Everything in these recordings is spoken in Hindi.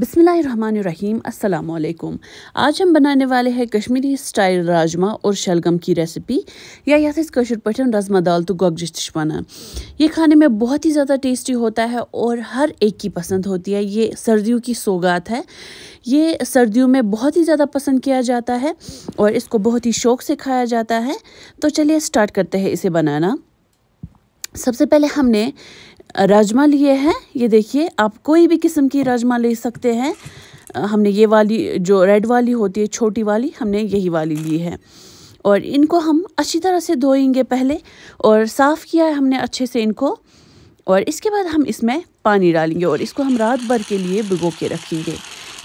बिसमीम अल्लाम आज हम बनाने वाले हैं कश्मीरी स्टाइल राजमा और शलगम की रेसिपी या यथ कशर पे रजमा दाल तो गोगजिश तश ये खाने में बहुत ही ज़्यादा टेस्टी होता है और हर एक की पसंद होती है ये सर्दियों की सौगात है ये सर्दियों में बहुत ही ज़्यादा पसंद किया जाता है और इसको बहुत ही शौक़ से खाया जाता है तो चलिए स्टार्ट करते हैं इसे बनाना सबसे पहले हमने राजमा लिए हैं ये देखिए आप कोई भी किस्म की राजमा ले सकते हैं हमने ये वाली जो रेड वाली होती है छोटी वाली हमने यही वाली ली है और इनको हम अच्छी तरह से धोएंगे पहले और साफ़ किया है हमने अच्छे से इनको और इसके बाद हम इसमें पानी डालेंगे और इसको हम रात भर के लिए भिगो के रखेंगे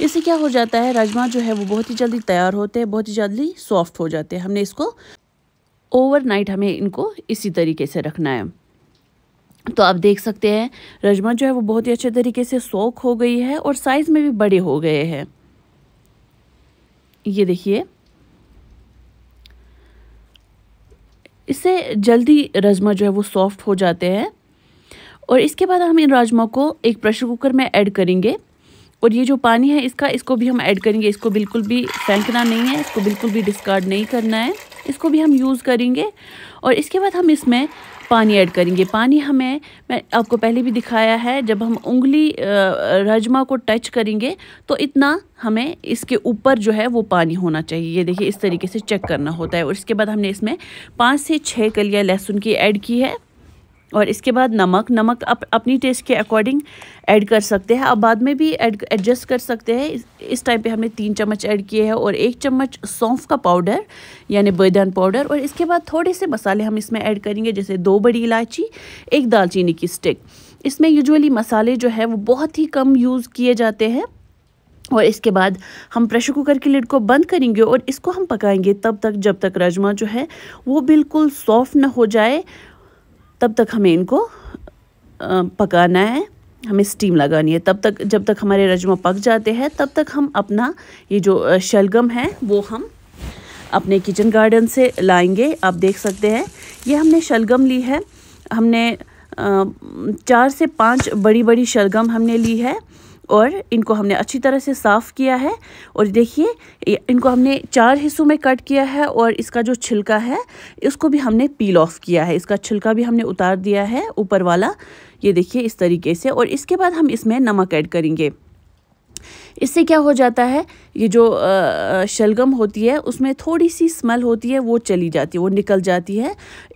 इससे क्या हो जाता है राजमा जो है वो बहुत ही जल्दी तैयार होते हैं बहुत ही जल्दी सॉफ्ट हो जाते हैं हमने इसको ओवरनाइट हमें इनको इसी तरीके से रखना है तो आप देख सकते हैं रजमा जो है वो बहुत ही अच्छे तरीके से सोख हो गई है और साइज़ में भी बड़े हो गए हैं ये देखिए इससे जल्दी रजमा जो है वो सॉफ्ट हो जाते हैं और इसके बाद हम इन राजमा को एक प्रेशर कुकर में ऐड करेंगे और ये जो पानी है इसका इसको भी हम ऐड करेंगे इसको बिल्कुल भी फेंकना नहीं है इसको बिल्कुल भी डिस्कार्ड नहीं करना है इसको भी हम यूज़ करेंगे और इसके बाद हम इसमें पानी ऐड करेंगे पानी हमें मैं आपको पहले भी दिखाया है जब हम उंगली राजमा को टच करेंगे तो इतना हमें इसके ऊपर जो है वो पानी होना चाहिए ये देखिए इस तरीके से चेक करना होता है और इसके बाद हमने इसमें पाँच से छः कलियाँ लहसुन की ऐड की है और इसके बाद नमक नमक आप अपनी टेस्ट के अकॉर्डिंग ऐड कर सकते हैं आप बाद में भी एडजस्ट कर सकते हैं इस, टाइम पे हमने तीन चम्मच ऐड किए हैं और एक चम्मच सौंफ का पाउडर यानी बैदान पाउडर और इसके बाद थोड़े से मसाले हम इसमें ऐड करेंगे जैसे दो बड़ी इलायची एक दालचीनी की स्टिक इसमें यूजली मसाले जो है वो बहुत ही कम यूज़ किए जाते हैं और इसके बाद हम प्रेशर कुकर की लिड को बंद करेंगे और इसको हम पकाएंगे तब तक जब तक राजमा जो है वो बिल्कुल सॉफ्ट ना हो जाए तब तक हमें इनको पकाना है हमें स्टीम लगानी है तब तक जब तक हमारे रजमा पक जाते हैं तब तक हम अपना ये जो शलगम है वो हम अपने किचन गार्डन से लाएंगे आप देख सकते हैं ये हमने शलगम ली है हमने चार से पांच बड़ी बड़ी शलगम हमने ली है और इनको हमने अच्छी तरह से साफ़ किया है और देखिए इनको हमने चार हिस्सों में कट किया है और इसका जो छिलका है इसको भी हमने पील ऑफ किया है इसका छिलका भी हमने उतार दिया है ऊपर वाला ये देखिए इस तरीके से और इसके बाद हम इसमें नमक ऐड करेंगे इससे क्या हो जाता है ये जो शलगम होती है उसमें थोड़ी सी स्मेल होती है वो चली जाती है वो निकल जाती है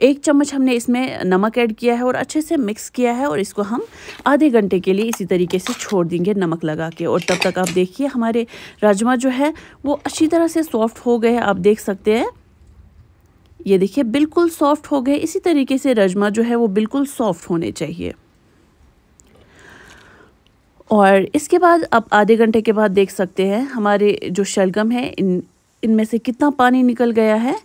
एक चम्मच हमने इसमें नमक ऐड किया है और अच्छे से मिक्स किया है और इसको हम आधे घंटे के लिए इसी तरीके से छोड़ देंगे नमक लगा के और तब तक आप देखिए हमारे राजमा जो है वो अच्छी तरह से सॉफ्ट हो गए आप देख सकते हैं ये देखिए बिल्कुल सॉफ्ट हो गए इसी तरीके से राजमा जो है वो बिल्कुल सॉफ्ट होने चाहिए और इसके बाद आप आधे घंटे के बाद देख सकते हैं हमारे जो शलगम है इन इनमें से कितना पानी निकल गया है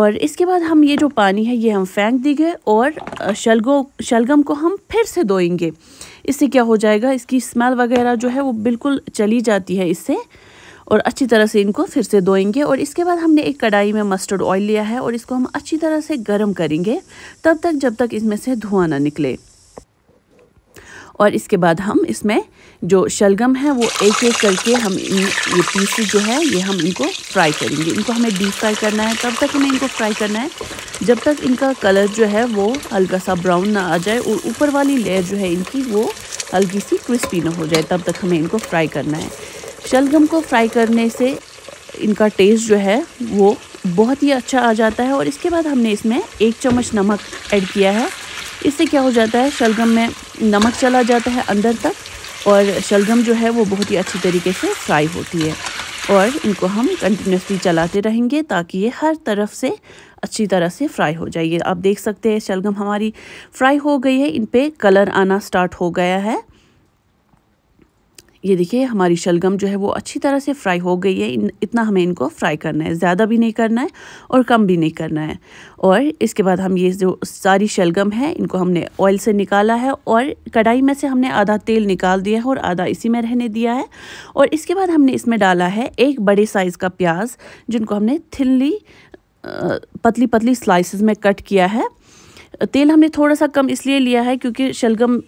और इसके बाद हम ये जो पानी है ये हम फेंक देंगे और शलगो शलगम को हम फिर से धोएंगे इससे क्या हो जाएगा इसकी स्मेल वगैरह जो है वो बिल्कुल चली जाती है इससे और अच्छी तरह से इनको फिर से धोएंगे और इसके बाद हमने एक कढ़ाई में मस्टर्ड ऑयल लिया है और इसको हम अच्छी तरह से गर्म करेंगे तब तक जब तक इसमें से धुआं ना निकले और इसके बाद हम इसमें जो शलगम है वो एक एक करके हम इन ये पीसी जो है ये हम इनको फ्राई करेंगे इनको हमें डीप फ्राई करना है तब तक हमें इनको फ्राई करना है जब तक इनका कलर जो है वो हल्का सा ब्राउन ना आ जाए और ऊपर वाली लेयर जो है इनकी वो हल्की सी क्रिस्पी ना हो जाए तब तक हमें इनको फ्राई करना है शलगम को फ्राई करने से इनका टेस्ट जो है वो बहुत ही अच्छा आ जाता है और इसके बाद हमने इसमें एक चम्मच नमक ऐड किया है इससे क्या हो जाता है शलगम में नमक चला जाता है अंदर तक और शलगम जो है वो बहुत ही अच्छी तरीके से फ्राई होती है और इनको हम कंटिन्यूसली चलाते रहेंगे ताकि ये हर तरफ से अच्छी तरह से फ्राई हो जाइए आप देख सकते हैं शलगम हमारी फ्राई हो गई है इन पर कलर आना स्टार्ट हो गया है ये देखिए हमारी शलगम जो है वो अच्छी तरह से फ्राई हो गई है इतना हमें इनको फ्राई करना है ज़्यादा भी नहीं करना है और कम भी नहीं करना है और इसके बाद हम ये जो सारी शलगम है इनको हमने ऑयल से निकाला है और कढ़ाई में से हमने आधा तेल निकाल दिया है और आधा इसी में रहने दिया है और इसके बाद हमने इसमें डाला है एक बड़े साइज़ का प्याज जिनको हमने थिनली पतली पतली स्लाइसिस में कट किया है तेल हमने थोड़ा सा कम इसलिए लिया है क्योंकि शलगम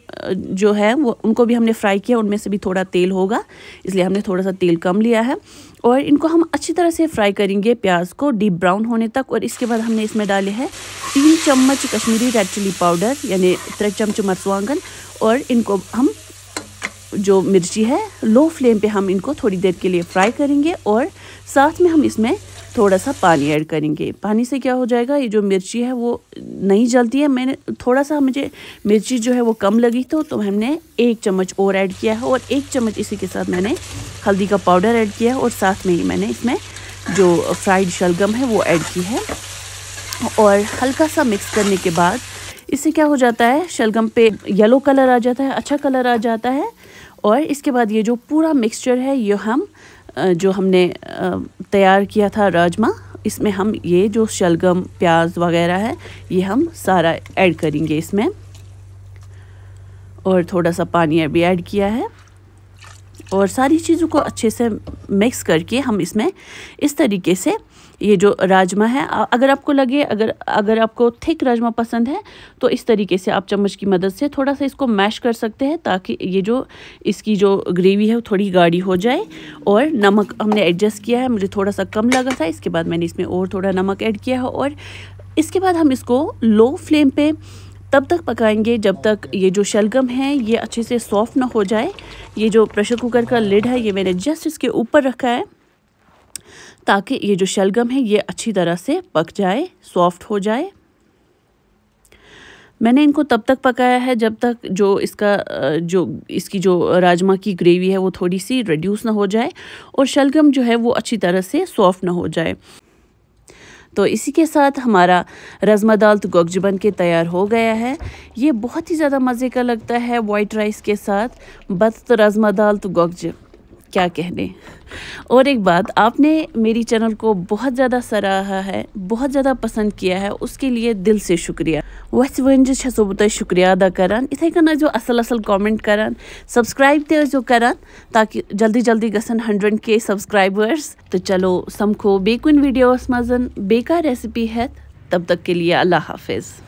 जो है वो उनको भी हमने फ्राई किया उनमें से भी थोड़ा तेल होगा इसलिए हमने थोड़ा सा तेल कम लिया है और इनको हम अच्छी तरह से फ्राई करेंगे प्याज को डीप ब्राउन होने तक और इसके बाद हमने इसमें डाले हैं तीन चम्मच कश्मीरी रेड चिली पाउडर यानी त्रे चम्मच मरसुआंगन और इनको हम जो मिर्ची है लो फ्लेम पे हम इनको थोड़ी देर के लिए फ्राई करेंगे और साथ में हम इसमें थोड़ा सा पानी ऐड करेंगे पानी से क्या हो जाएगा ये जो मिर्ची है वो नहीं जलती है मैंने थोड़ा सा मुझे मिर्ची जो है वो कम लगी तो, तो हमने एक चम्मच और ऐड किया है और एक चम्मच इसी के साथ मैंने हल्दी का पाउडर ऐड किया है और साथ में ही मैंने इसमें जो फ्राइड शलगम है वो ऐड की है और हल्का सा मिक्स करने के बाद इससे क्या हो जाता है शलगम पे येलो कलर आ जाता है अच्छा कलर आ जाता है और इसके बाद ये जो पूरा मिक्सचर है ये हम जो हमने तैयार किया था राजमा इसमें हम ये जो शलगम प्याज वगैरह है ये हम सारा ऐड करेंगे इसमें और थोड़ा सा पानी अभी ऐड किया है और सारी चीज़ों को अच्छे से मिक्स करके हम इसमें इस तरीके से ये जो राजमा है अगर आपको लगे अगर अगर आपको थिक राजमा पसंद है तो इस तरीके से आप चम्मच की मदद से थोड़ा सा इसको मैश कर सकते हैं ताकि ये जो इसकी जो ग्रेवी है वो थोड़ी गाढ़ी हो जाए और नमक हमने एडजस्ट किया है मुझे थोड़ा सा कम लगा था इसके बाद मैंने इसमें और थोड़ा नमक ऐड किया है और इसके बाद हम इसको लो फ्लेम पे तब तक पकाएंगे जब तक ये जो शलगम है ये अच्छे से सॉफ्ट ना हो जाए ये जो प्रेशर कुकर का लिड है ये मैंने जस्ट इसके ऊपर रखा है ताकि ये जो शलगम है ये अच्छी तरह से पक जाए सॉफ्ट हो जाए मैंने इनको तब तक पकाया है जब तक जो इसका जो इसकी जो राजमा की ग्रेवी है वो थोड़ी सी रिड्यूस ना हो जाए और शलगम जो है वो अच्छी तरह से सॉफ्ट ना हो जाए तो इसी के साथ हमारा रजमा दाल तो गोगज बन के तैयार हो गया है ये बहुत ही ज़्यादा मज़े का लगता है वाइट राइस के साथ बत तो रजमा दाल तो गोगज क्या कहने और एक बात आपने मेरी चैनल को बहुत ज़्यादा सराहा है बहुत ज़्यादा पसंद किया है उसके लिए दिल से शुक्रिया वस वन छो बहुत शुक्रिया अदा करान इतने कन जो असल असल कमेंट करान सब्सक्राइब जो करान ताकि जल्दी जल्दी गसन हंड्रेड के सब्सक्राइबर्स तो चलो समखो बेकुन वीडियोस मजन बेकार रेसिपी है तब तक के लिए अल्लाह हाफिज़